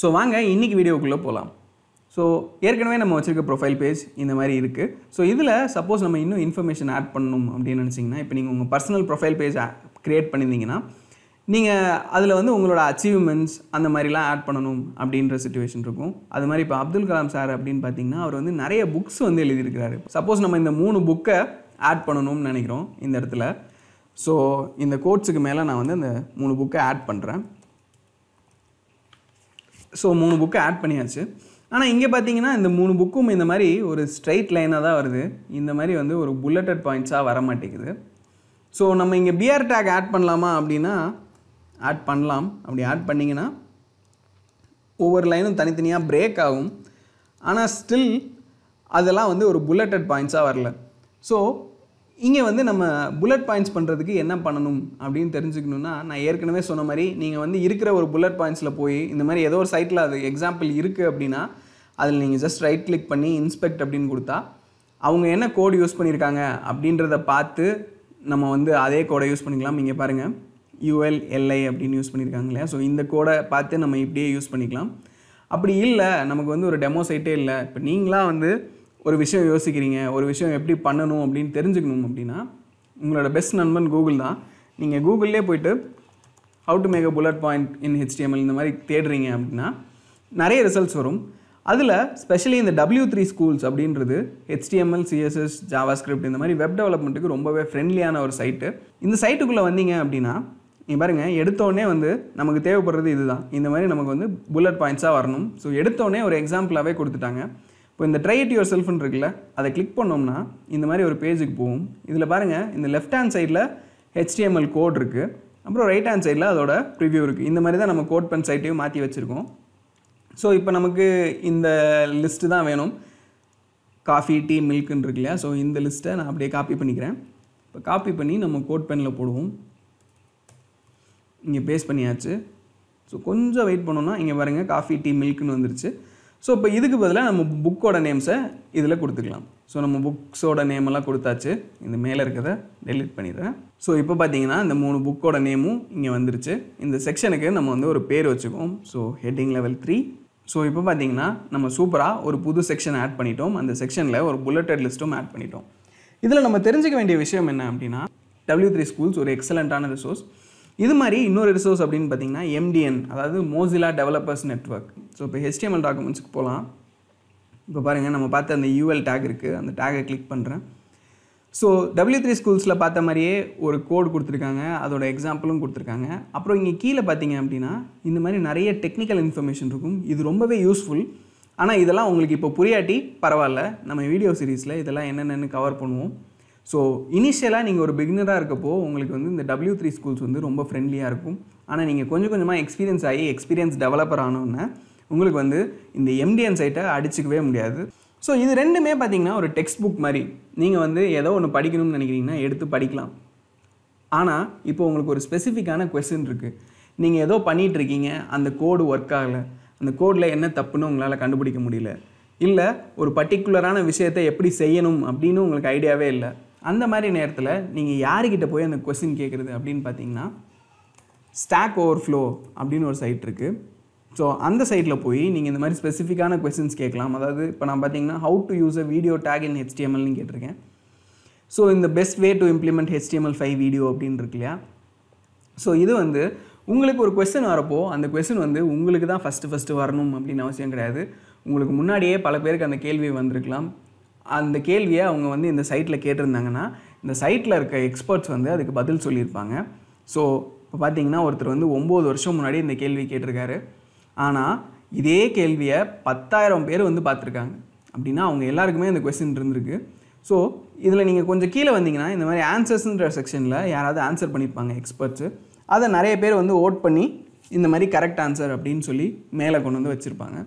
so வாங்க இன்றைக்கி வீடியோக்குள்ளே போகலாம் ஸோ ஏற்கனவே நம்ம வச்சுருக்க ப்ரொஃபைல் பேஜ் இந்த மாதிரி இருக்குது ஸோ இதில் சப்போஸ் நம்ம இன்னும் இன்ஃபர்மேஷன் ஆட் பண்ணணும் அப்படின்னு நினச்சிங்கன்னா இப்போ நீங்கள் உங்கள் பர்சனல் ப்ரொஃபைல் பேஜ் க்ரியேட் பண்ணியிருந்தீங்கன்னா நீங்கள் அதில் வந்து உங்களோட அச்சீவ்மெண்ட்ஸ் அந்த மாதிரிலாம் ஆட் பண்ணணும் அப்படின்ற சுச்சுவேஷன் இருக்கும் அது மாதிரி இப்போ அப்துல் கலாம் சார் அப்படின்னு பார்த்தீங்கன்னா அவர் வந்து நிறைய புக்ஸ் வந்து எழுதியிருக்கிறாரு சப்போஸ் நம்ம இந்த மூணு புக்கை ஆட் பண்ணணும்னு நினைக்கிறோம் இந்த இடத்துல ஸோ இந்த கோட்ஸுக்கு மேலே நான் வந்து அந்த மூணு புக்கை ஆட் பண்ணுறேன் ஸோ மூணு புக்கு ஆட் பண்ணியாச்சு ஆனால் இங்கே பார்த்தீங்கன்னா இந்த மூணு புக்கும் இந்த மாதிரி ஒரு ஸ்ட்ரைட் லைனாக தான் வருது இந்த மாதிரி வந்து ஒரு புல்லட்டட் பாயிண்ட்ஸாக வர மாட்டேங்குது ஸோ நம்ம இங்கே பிஆர் டேக் ஆட் பண்ணலாமா அப்படின்னா ஆட் பண்ணலாம் அப்படி ஆட் பண்ணிங்கன்னா ஒவ்வொரு லைனும் தனித்தனியாக பிரேக் ஆகும் ஆனால் ஸ்டில் அதெல்லாம் வந்து ஒரு புல்லட்டட் பாயிண்ட்ஸாக வரல ஸோ இங்கே வந்து நம்ம புல்லட் பாயிண்ட்ஸ் பண்ணுறதுக்கு என்ன பண்ணணும் அப்படின்னு தெரிஞ்சுக்கணுன்னா நான் ஏற்கனவே சொன்ன மாதிரி நீங்கள் வந்து இருக்கிற ஒரு புல்லட் பாயிண்ட்ஸில் போய் இந்த மாதிரி ஏதோ ஒரு சைட்டில் அது எக்ஸாம்பிள் இருக்குது அப்படின்னா அதில் நீங்கள் ஜஸ்ட் ரைட் கிளிக் பண்ணி இன்ஸ்பெக்ட் அப்படின்னு கொடுத்தா அவங்க என்ன கோடு யூஸ் பண்ணியிருக்காங்க அப்படின்றத பார்த்து நம்ம வந்து அதே கோடை யூஸ் பண்ணிக்கலாம் இங்கே பாருங்கள் யூஎல் எல்ஐ அப்படின்னு யூஸ் பண்ணியிருக்காங்க இல்லையா ஸோ இந்த கோடை பார்த்து நம்ம இப்படியே யூஸ் பண்ணிக்கலாம் அப்படி இல்லை நமக்கு வந்து ஒரு டெமோ சைட்டே இல்லை இப்போ நீங்களாக வந்து ஒரு விஷயம் யோசிக்கிறீங்க ஒரு விஷயம் எப்படி பண்ணணும் அப்படின்னு தெரிஞ்சுக்கணும் அப்படின்னா உங்களோட பெஸ்ட் நண்பன் கூகுள் தான் நீங்கள் கூகுள்லேயே போயிட்டு how to make a bullet point in HTML இந்த மாதிரி தேடுறீங்க அப்படின்னா நிறைய ரிசல்ட்ஸ் வரும் அதில் ஸ்பெஷலி இந்த டபிள்யூ த்ரீ ஸ்கூல்ஸ் அப்படின்றது ஹெச்டிஎம்எல் சிஎஸ்எஸ் ஜாவா ஸ்கிரிப்ட் இந்த மாதிரி வெப் டெவலப்மெண்ட்டுக்கு ரொம்பவே ஃப்ரெண்ட்லியான ஒரு சைட்டு இந்த சைட்டுக்குள்ளே வந்தீங்க அப்படின்னா நீங்கள் பாருங்கள் எடுத்தோடனே வந்து நமக்கு தேவைப்படுறது இதுதான் இந்த மாதிரி நமக்கு வந்து புல்லட் பாயிண்ட்ஸாக வரணும் ஸோ எடுத்தோடனே ஒரு எக்ஸாம்பிளாகவே கொடுத்துட்டாங்க இப்போ இந்த ட்ரை இட் யுவர் செல்ஃப்னு இருக்குல்ல அதை கிளிக் பண்ணோம்னா இந்த மாதிரி ஒரு பேஜுக்கு போகும் இதில் பாருங்கள் இந்த லெஃப்ட் ஹேண்ட் சைடில் ஹெச்டிஎம்எல் கோட் இருக்குது அப்புறம் ரைட் ஹேண்ட் சைடில் அதோட ப்ரிவியூ இருக்குது இந்த மாதிரி தான் நம்ம கோட் பென் சைட்டையும் மாற்றி வச்சுருக்கோம் ஸோ இப்போ நமக்கு இந்த லிஸ்ட்டு தான் வேணும் காஃபி டீ மில்க்குன்னு இருக்கு இல்லையா ஸோ இந்த லிஸ்ட்டை நான் அப்படியே காப்பி பண்ணிக்கிறேன் இப்போ காப்பி பண்ணி நம்ம கோட் பெனில் போடுவோம் இங்கே பேஸ்ட் பண்ணியாச்சு ஸோ கொஞ்சம் வெயிட் பண்ணோன்னா இங்கே பாருங்கள் காஃபி டீ மில்க்குன்னு வந்துருச்சு ஸோ இப்போ இதுக்கு பதிலாக நம்ம புக்கோட நேம்ஸை இதில் கொடுத்துக்கலாம் ஸோ நம்ம புக்ஸோட நேம் எல்லாம் கொடுத்தாச்சு இந்த மேலே இருக்கிறத டெலிட் பண்ணிடுறேன் ஸோ இப்போ பார்த்தீங்கன்னா இந்த மூணு புக்கோட நேமும் இங்கே வந்துருச்சு இந்த செக்ஷனுக்கு நம்ம வந்து ஒரு பேர் வச்சுக்குவோம் so heading level three so இப்போ பார்த்தீங்கன்னா நம்ம சூப்பராக ஒரு புது செக்ஷன் ஆட் பண்ணிட்டோம் அந்த செக்ஷனில் ஒரு புல்லட்டட் லிஸ்ட்டும் ஆட் பண்ணிட்டோம் இதில் நம்ம தெரிஞ்சுக்க வேண்டிய விஷயம் என்ன அப்படின்னா டபிள்யூ த்ரீ ஸ்கூல்ஸ் ஒரு எக்ஸலண்ட்டான ரிசோர்ஸ் இது மாதிரி இன்னொரு ரிசோர்ஸ் அப்படின்னு பார்த்தீங்கன்னா எம்டிஎன் அதாவது மோசிலா டெவலப்பர்ஸ் நெட்ஒர்க் ஸோ இப்போ ஹெச்டிஎம்எல் டாக்குமெண்ட்ஸுக்கு போகலாம் இப்போ பாருங்கள் நம்ம பார்த்த அந்த யூஎல் டேக் இருக்குது அந்த டேகை கிளிக் பண்ணுறேன் ஸோ டபிள்யூ த்ரீ ஸ்கூல்ஸில் பார்த்த மாதிரியே ஒரு கோடு கொடுத்துருக்காங்க அதோட எக்ஸாம்பிளும் கொடுத்துருக்காங்க அப்புறம் இங்கே கீழே பார்த்தீங்க அப்படின்னா இந்த மாதிரி நிறைய டெக்னிக்கல் இன்ஃபர்மேஷன் இருக்கும் இது ரொம்பவே யூஸ்ஃபுல் ஆனால் இதெல்லாம் உங்களுக்கு இப்போ புரியாட்டி பரவாயில்ல நம்ம வீடியோ சீரீஸில் இதெல்லாம் என்னென்னு கவர் பண்ணுவோம் ஸோ இனிஷியலாக நீங்கள் ஒரு பிகினராக இருக்கப்போ உங்களுக்கு வந்து இந்த டபிள்யூ த்ரீ ஸ்கூல்ஸ் வந்து ரொம்ப ஃப்ரெண்ட்லியாக இருக்கும் ஆனால் நீங்கள் கொஞ்சம் கொஞ்சமாக எக்ஸ்பீரியன்ஸ் ஆகி எக்ஸ்பீரியன்ஸ் டெவலப்பர் ஆனோன்னே உங்களுக்கு வந்து இந்த எம்டிஎன் சைட்டை அடிச்சிக்கவே முடியாது ஸோ இது ரெண்டுமே பார்த்திங்கன்னா ஒரு டெக்ஸ்ட் புக் மாதிரி நீங்கள் வந்து ஏதோ ஒன்று படிக்கணும்னு நினைக்கிறீங்கன்னா எடுத்து படிக்கலாம் ஆனால் இப்போ உங்களுக்கு ஒரு ஸ்பெசிஃபிக்கான கொஸ்டின் இருக்குது நீங்கள் ஏதோ பண்ணிகிட்ருக்கீங்க அந்த கோடு ஒர்க் ஆகலை அந்த கோடில் என்ன தப்புன்னு உங்களால் கண்டுபிடிக்க முடியல இல்லை ஒரு பர்டிகுலரான விஷயத்தை எப்படி செய்யணும் அப்படின்னு உங்களுக்கு ஐடியாவே இல்லை அந்த மாதிரி நேரத்தில் நீங்கள் யாருக்கிட்ட போய் அந்த கொஸ்டின் கேட்குறது அப்படின்னு பார்த்தீங்கன்னா ஸ்டாக் ஓவர் ஃப்ளோ அப்படின்னு ஒரு சைட் இருக்குது ஸோ அந்த சைட்டில் போய் நீங்கள் இந்த மாதிரி ஸ்பெசிஃபிக்கான கொஸ்டின்ஸ் கேட்கலாம் அதாவது இப்போ நான் பார்த்தீங்கன்னா how to use a video tag in ஹெச்டிஎம்எல்னு கேட்டிருக்கேன் ஸோ இந்த best way to implement HTML five video அப்படின்னு இருக்கு இல்லையா ஸோ இது வந்து உங்களுக்கு ஒரு கொஸ்டின் வரப்போ அந்த கொஸ்டின் வந்து உங்களுக்கு தான் ஃபஸ்ட்டு ஃபஸ்ட்டு வரணும் அப்படின்னு அவசியம் கிடையாது உங்களுக்கு முன்னாடியே பல பேருக்கு அந்த கேள்வி வந்திருக்கலாம் அந்த கேள்வியை அவங்க வந்து இந்த சைட்டில் கேட்டிருந்தாங்கன்னா இந்த சைட்டில் இருக்க எக்ஸ்பர்ட்ஸ் வந்து அதுக்கு பதில் சொல்லியிருப்பாங்க ஸோ இப்போ பார்த்தீங்கன்னா ஒருத்தர் வந்து ஒம்பது வருஷம் முன்னாடி இந்த கேள்வி கேட்டிருக்காரு ஆனால் இதே கேள்வியை பத்தாயிரம் பேர் வந்து பார்த்துருக்காங்க அப்படின்னா அவங்க எல்லாருக்குமே இந்த கொஸ்டின் இருந்திருக்கு ஸோ இதில் நீங்கள் கொஞ்சம் கீழே வந்தீங்கன்னா இந்த மாதிரி ஆன்சர்ஸ்ன்ற செக்ஷனில் யாராவது ஆன்சர் பண்ணியிருப்பாங்க எக்ஸ்பர்ட்ஸு அதை நிறைய பேர் வந்து ஓட் பண்ணி இந்த மாதிரி கரெக்ட் ஆன்சர் அப்படின்னு சொல்லி மேலே கொண்டு வந்து வச்சுருப்பாங்க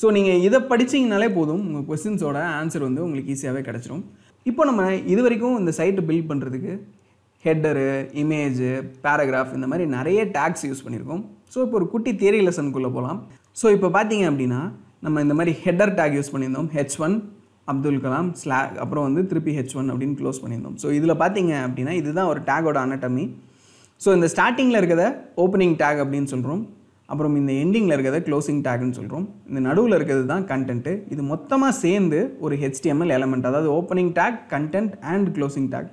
ஸோ நீங்கள் இதை படித்தீங்கனாலே போதும் உங்கள் கொஸ்டின்ஸோட ஆன்சர் வந்து உங்களுக்கு ஈஸியாகவே கிடச்சிரும் இப்போ நம்ம இது வரைக்கும் இந்த சைட்டை பில்ட் பண்ணுறதுக்கு ஹெட்டரு இமேஜு பேராகிராஃப் இந்த மாதிரி நிறைய டேக்ஸ் யூஸ் பண்ணியிருக்கோம் ஸோ இப்போ ஒரு குட்டி தேரி லெசனுக்குள்ளே போகலாம் ஸோ இப்போ பார்த்தீங்க அப்படின்னா நம்ம இந்த மாதிரி ஹெட்டர் டேக் யூஸ் பண்ணியிருந்தோம் H one Abdul Kalam slash அப்புறம் வந்து திருப்பி ஹெச் ஒன் அப்படின்னு க்ளோஸ் பண்ணியிருந்தோம் ஸோ இதில் பார்த்தீங்க அப்படின்னா இதுதான் ஒரு டேகோட அனட்டமி ஸோ இந்த ஸ்டார்டிங்கில் இருக்கிறத ஓப்பனிங் டேக் அப்படின்னு சொல்கிறோம் அப்புறம் இந்த எண்டிங்கில் இருக்கிறத க்ளோசிங் டேக்னு சொல்கிறோம் இந்த நடுவில் இருக்கிறது தான் கண்டென்ட்டு இது மொத்தமாக சேர்ந்து ஒரு ஹெச்டிஎம்எல் எலமெண்ட் அதாவது opening tag content and closing tag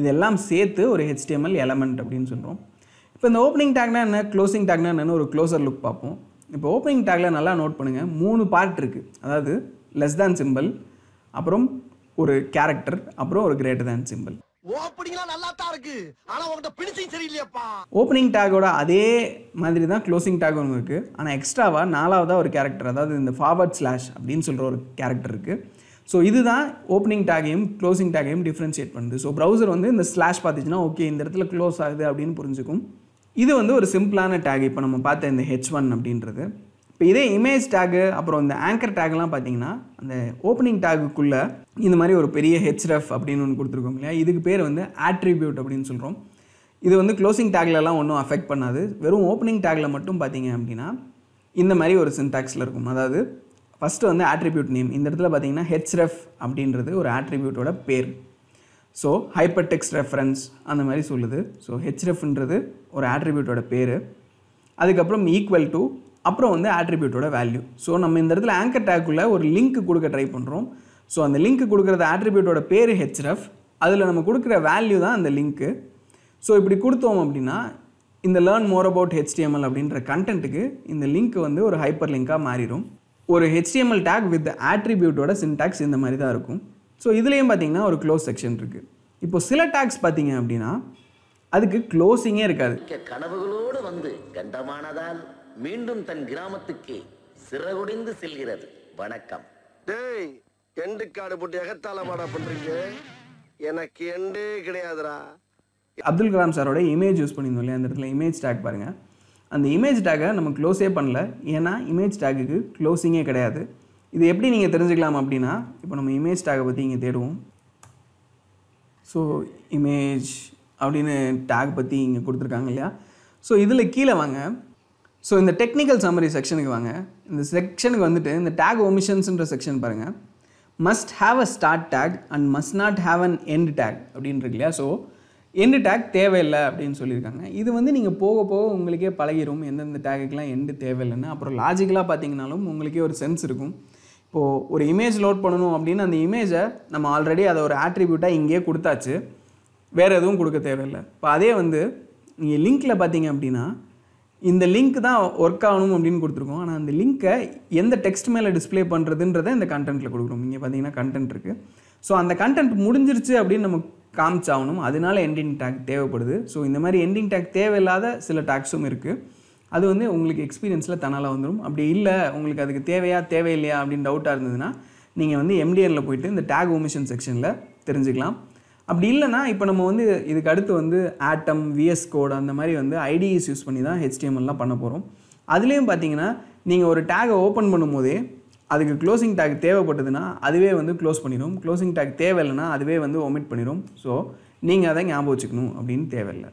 இதெல்லாம் சேர்த்து ஒரு ஹெச்டிஎம்எல் எலமெண்ட் அப்படின்னு சொல்கிறோம் இப்போ இந்த ஓப்பனிங் டேக்னா என்ன க்ளோசிங் டேக்னா என்னென்னு ஒரு க்ளோசர் லுக் பார்ப்போம் இப்போ ஓப்பனிங் டேக்கில் நல்லா நோட் பண்ணுங்கள் மூணு பார்ட் இருக்குது அதாவது லெஸ் தேன் சிம்பிள் அப்புறம் ஒரு கேரக்டர் அப்புறம் ஒரு கிரேட்டர் தேன் சிம்பிள் ஓப்பனிங்லாம் நல்லா தான் இருக்கு ஆனா உங்ககிட்ட பினிஷிங் சரியில்லையாப்பா ஓப்பனிங் டாகோட அதே மாதிரி தான் க்ளோசிங் டாக் ஒன்று இருக்குது ஆனால் எக்ஸ்ட்ராவாக நாலாவதாக ஒரு கேரக்டர் அதாவது இந்த ஃபார்வர்ட் ஸ்லாஷ் அப்படின்னு சொல்கிற ஒரு கேரக்டர் இருக்குது ஸோ இதுதான் ஓப்பனிங் டேகையும் க்ளோசிங் டேகையும் டிஃப்ரென்ஷியேட் பண்ணுது ஸோ ப்ரௌசர் வந்து இந்த ஸ்லாஷ் பார்த்துச்சுன்னா ஓகே இந்த இடத்துல க்ளோஸ் ஆகுது அப்படின்னு புரிஞ்சுக்கும் இது வந்து ஒரு சிம்பிளான டேக் இப்போ நம்ம பார்த்த இந்த ஹெச் ஒன் அப்படின்றது இப்போ இதே இமேஜ் டேகு அப்புறம் இந்த ஆங்கர் டேக்லாம் பார்த்தீங்கன்னா அந்த ஓப்பனிங் டேகுக்குள்ளே இந்த மாதிரி ஒரு பெரிய ஹெச்ரஃப் அப்படின்னு ஒன்று கொடுத்துருக்கோம் இல்லையா இதுக்கு பேர் வந்து ஆட்ரிபியூட் அப்படின்னு சொல்கிறோம் இது வந்து க்ளோசிங் டேக்லலாம் ஒன்றும் அஃபெக்ட் பண்ணாது வெறும் ஓப்பனிங் டேக்கில் மட்டும் பார்த்தீங்க அப்படின்னா இந்த மாதிரி ஒரு சின்டாக்ஸில் இருக்கும் அதாவது ஃபஸ்ட்டு வந்து ஆட்ரிபியூட் நேம் இந்த இடத்துல பார்த்தீங்கன்னா ஹெச்ரஃப் அப்படின்றது ஒரு ஆட்ரிபியூட்டோட பேர் ஸோ ஹைப்பர் டெக்ஸ்ட் ரெஃபரன்ஸ் அந்த மாதிரி சொல்லுது ஸோ ஹெச்ரெஃப்ன்றது ஒரு ஆட்ரிபியூட்டோட பேர் அதுக்கப்புறம் ஈக்குவல் டு அப்புறம் வந்து ஆட்ரிபியூட்டோட வேல்யூ ஸோ நம்ம இந்த இடத்துல ஆங்கர் டேக்குள்ளே ஒரு லிங்க் கொடுக்க ட்ரை பண்ணுறோம் ஸோ அந்த லிங்க் கொடுக்குறது ஆட்ரிபியூட்டோட பேர் ஹெச்ரஃப் அதில் நம்ம கொடுக்குற வேல்யூ தான் அந்த லிங்க்கு ஸோ இப்படி கொடுத்தோம் அப்படின்னா இந்த லேர்ன் மோர் அபவுட் ஹெச்டிஎம்எல் அப்படின்ற கண்டென்ட்டுக்கு இந்த லிங்க் வந்து ஒரு ஹைப்பர் லிங்காக மாறிடும் ஒரு ஹெச்டிஎம்எல் டேக் வித் ஆட்ரிபியூட்டோட சின்டாக்ஸ் இந்த மாதிரி தான் இருக்கும் ஸோ இதுலேயும் பார்த்தீங்கன்னா ஒரு க்ளோஸ் செக்ஷன் இருக்குது இப்போ சில டேக்ஸ் பார்த்தீங்க அப்படின்னா அதுக்கு க்ளோஸிங்கே இருக்காது கனவுகளோடு வந்து கண்டமானதால் மீண்டும் தன் கிராமத்துக்கே சிறகுடிந்து செல்கிறது வணக்கம் டேய் எண்டு காடு போட்டு எகத்தாளமாடா பண்றீங்க எனக்கு எண்டே கிடையாதுடா அப்துல் கலாம் சாரோட இமேஜ் யூஸ் பண்ணியிருந்தோம் இல்லையா அந்த இடத்துல இமேஜ் டேக் பாருங்கள் அந்த இமேஜ் டேக்கை நம்ம க்ளோஸே பண்ணல ஏன்னா இமேஜ் டேக்குக்கு க்ளோஸிங்கே கிடையாது இது எப்படி நீங்கள் தெரிஞ்சுக்கலாம் அப்படின்னா இப்போ நம்ம இமேஜ் டேக்கை பற்றி இங்கே தேடுவோம் ஸோ இமேஜ் அப்படின்னு டேக் பற்றி இங்கே கொடுத்துருக்காங்க இல்லையா ஸோ இதில் கீழே வாங்க ஸோ இந்த டெக்னிக்கல் சம்மரி செக்ஷனுக்கு வாங்க இந்த செக்ஷனுக்கு வந்துட்டு இந்த டேக் ஒமிஷன்ஸ்ன்ற செக்ஷன் பாருங்கள் must have a start tag and must not have an end tag அப்படின்னு இருக்கு இல்லையா ஸோ எண்டு டேக் தேவையில்லை அப்படின்னு சொல்லியிருக்காங்க இது வந்து நீங்கள் போக போக உங்களுக்கே பழகிரும் எந்தெந்த டேக்குக்கெலாம் எண்டு தேவையில்லைன்னு அப்புறம் லாஜிக்கலாக பார்த்தீங்கனாலும் உங்களுக்கே ஒரு சென்ஸ் இருக்கும் இப்போது ஒரு இமேஜ் லோட் பண்ணணும் அப்படின்னு அந்த இமேஜை நம்ம ஆல்ரெடி அதை ஒரு ஆட்ரிபியூட்டாக இங்கேயே கொடுத்தாச்சு வேறு எதுவும் கொடுக்க தேவையில்லை இப்போ அதே வந்து நீங்கள் லிங்க்கில் பார்த்தீங்க அப்படின்னா இந்த லிங்க் தான் ஒர்க் ஆகணும் அப்படின்னு கொடுத்துருக்கோம் ஆனால் அந்த லிங்க்கை எந்த டெக்ஸ்ட் மேலே டிஸ்பிளே பண்ணுறதுன்றதை இந்த கண்டென்ட்டில் கொடுக்குறோம் இங்கே பார்த்தீங்கன்னா கண்டென்ட் இருக்குது ஸோ அந்த கண்டென்ட் முடிஞ்சிருச்சு அப்படின்னு நம்ம காமிச்சாகணும் அதனால எண்டிங் டேக் தேவைப்படுது ஸோ இந்த மாதிரி எண்டிங் டேக் தேவையில்லாத சில டேக்ஸும் இருக்குது அது வந்து உங்களுக்கு எக்ஸ்பீரியன்ஸில் தனால் வந்துடும் அப்படி இல்லை உங்களுக்கு அதுக்கு தேவையா தேவையில்லையா அப்படின்னு டவுட்டாக இருந்ததுன்னா நீங்கள் வந்து எம்டிஎனில் போயிட்டு இந்த டேக் ஒமிஷன் செக்ஷனில் தெரிஞ்சுக்கலாம் அப்படி இல்லைனா இப்போ நம்ம வந்து இதுக்கு அடுத்து வந்து ஆட்டம் விஎஸ் கோட் அந்த மாதிரி வந்து ஐடிஎஸ் யூஸ் பண்ணி தான் ஹெச்டிஎம்எல்லாம் பண்ண போகிறோம் அதுலேயும் பார்த்தீங்கன்னா நீங்கள் ஒரு டேகை ஓப்பன் பண்ணும்போதே அதுக்கு க்ளோசிங் டேக் தேவைப்பட்டதுன்னா அதுவே வந்து க்ளோஸ் பண்ணிடும் க்ளோசிங் டேக் தேவையில்லைன்னா அதுவே வந்து ஒமிட் பண்ணிடும் ஸோ நீங்கள் அதை ஞாபகம் வச்சுக்கணும் அப்படின்னு தேவையில்லை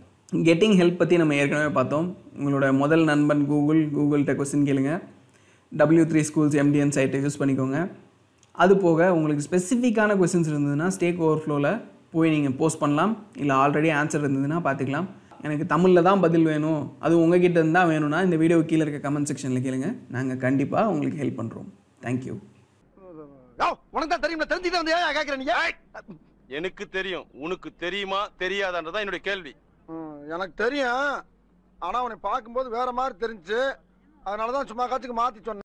கெட்டிங் ஹெல்ப் பற்றி நம்ம ஏற்கனவே பார்த்தோம் உங்களோட முதல் நண்பன் கூகுள் கூகுள்கிட்ட கொஸ்டின் கேளுங்க டபிள்யூ த்ரீ ஸ்கூல்ஸ் எம்டிஎன் சைட்டை யூஸ் பண்ணிக்கோங்க அது போக உங்களுக்கு ஸ்பெசிஃபிக்கான கொஸ்டின்ஸ் இருந்ததுன்னா ஸ்டேக் ஓவர் ஃப்ளோவில் போய் நீங்கள் போஸ்ட் பண்ணலாம் இல்லை ஆல்ரெடி ஆன்சர் இருந்ததுன்னா பார்த்துக்கலாம் எனக்கு தமிழில் தான் பதில் வேணும் அது கிட்ட இருந்தால் வேணும்னா இந்த வீடியோ கீழே இருக்க கமெண்ட் செக்ஷனில் கேளுங்க நாங்கள் கண்டிப்பாக உங்களுக்கு ஹெல்ப் பண்ணுறோம் தேங்க்யூ உனக்கு தான் எனக்கு தெரியும் உனக்கு தெரியுமா தெரியாதான்றதான் என்னுடைய கேள்வி எனக்கு தெரியும் ஆனால் அவனை பார்க்கும்போது வேற மாதிரி தெரிஞ்சு அதனால தான் சும்மா காத்துக்கு மாற்றி சொன்னேன்